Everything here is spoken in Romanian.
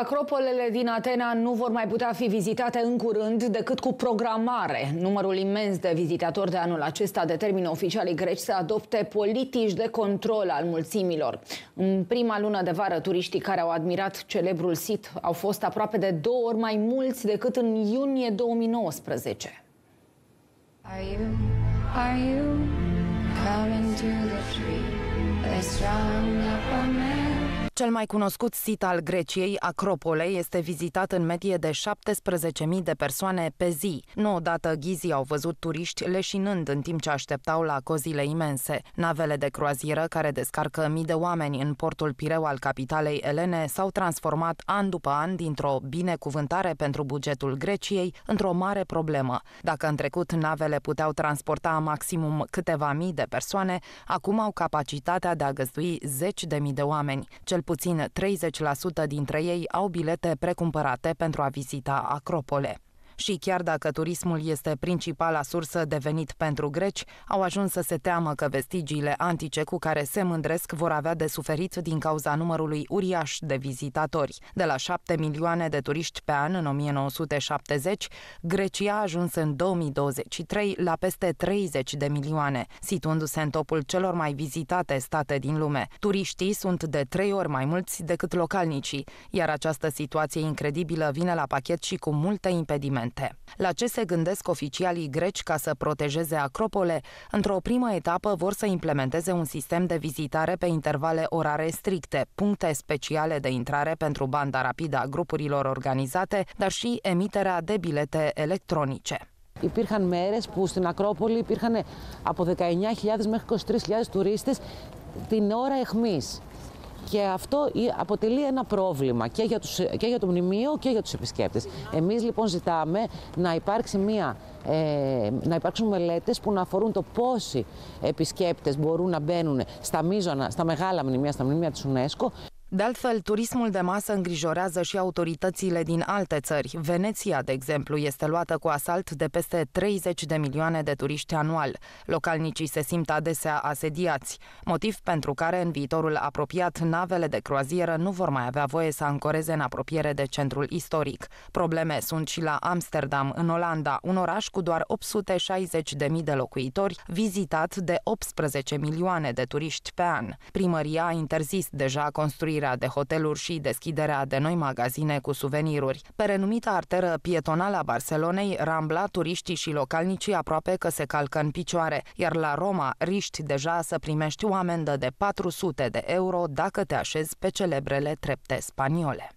Acropolele din Atena nu vor mai putea fi vizitate în curând decât cu programare. Numărul imens de vizitatori de anul acesta determină oficialii greci să adopte politici de control al mulțimilor. În prima lună de vară, turiștii care au admirat celebrul sit au fost aproape de două ori mai mulți decât în iunie 2019. Are you, are you coming to the tree? Cel mai cunoscut sit al Greciei, Acropole, este vizitat în medie de 17.000 de persoane pe zi. Nu odată ghizii au văzut turiști leșinând în timp ce așteptau la cozile imense. Navele de croazieră care descarcă mii de oameni în portul Pireu al capitalei Elene s-au transformat an după an dintr-o binecuvântare pentru bugetul Greciei într-o mare problemă. Dacă în trecut navele puteau transporta maximum câteva mii de persoane, acum au capacitatea de a găzdui zeci de mii de oameni. Cel puțin 30% dintre ei au bilete precumpărate pentru a vizita Acropole. Și chiar dacă turismul este principala sursă de venit pentru greci, au ajuns să se teamă că vestigiile antice cu care se mândresc vor avea de suferit din cauza numărului uriaș de vizitatori. De la 7 milioane de turiști pe an în 1970, Grecia a ajuns în 2023 la peste 30 de milioane, situându-se în topul celor mai vizitate state din lume. Turiștii sunt de trei ori mai mulți decât localnicii, iar această situație incredibilă vine la pachet și cu multe impedimente monumente. La ce se gândesc oficialii greci ca să protejeze Acropole? Într-o primă etapă vor să implementeze un sistem de vizitare pe intervale orare stricte, puncte speciale de intrare pentru banda rapidă a grupurilor organizate, dar și emiterea de bilete electronice. Υπήρχαν μέρες που στην Ακρόπολη υπήρχαν από 19.000 μέχρι 23.000 τουρίστες την ώρα εχμής. Και αυτό αποτελεί ένα πρόβλημα και για, τους, και για το μνημείο και για τους επισκέπτες. Εμείς λοιπόν ζητάμε να, μια, ε, να υπάρξουν μελέτες που να αφορούν το πόσοι επισκέπτες μπορούν να μπαίνουν στα, στα μεγάλα μνημεία, στα μνημεία της UNESCO. De altfel, turismul de masă îngrijorează și autoritățile din alte țări. Veneția, de exemplu, este luată cu asalt de peste 30 de milioane de turiști anual. Localnicii se simt adesea asediați, motiv pentru care în viitorul apropiat navele de croazieră nu vor mai avea voie să ancoreze în apropiere de centrul istoric. Probleme sunt și la Amsterdam, în Olanda, un oraș cu doar 860.000 de locuitori, vizitat de 18 milioane de turiști pe an. Primăria a interzis deja construirea construirea de hoteluri și deschiderea de noi magazine cu suveniruri. Pe renumita arteră pietonală a Barcelonei, Rambla, turiștii și localnicii aproape că se calcă în picioare, iar la Roma riști deja să primești o amendă de 400 de euro dacă te așezi pe celebrele trepte spaniole.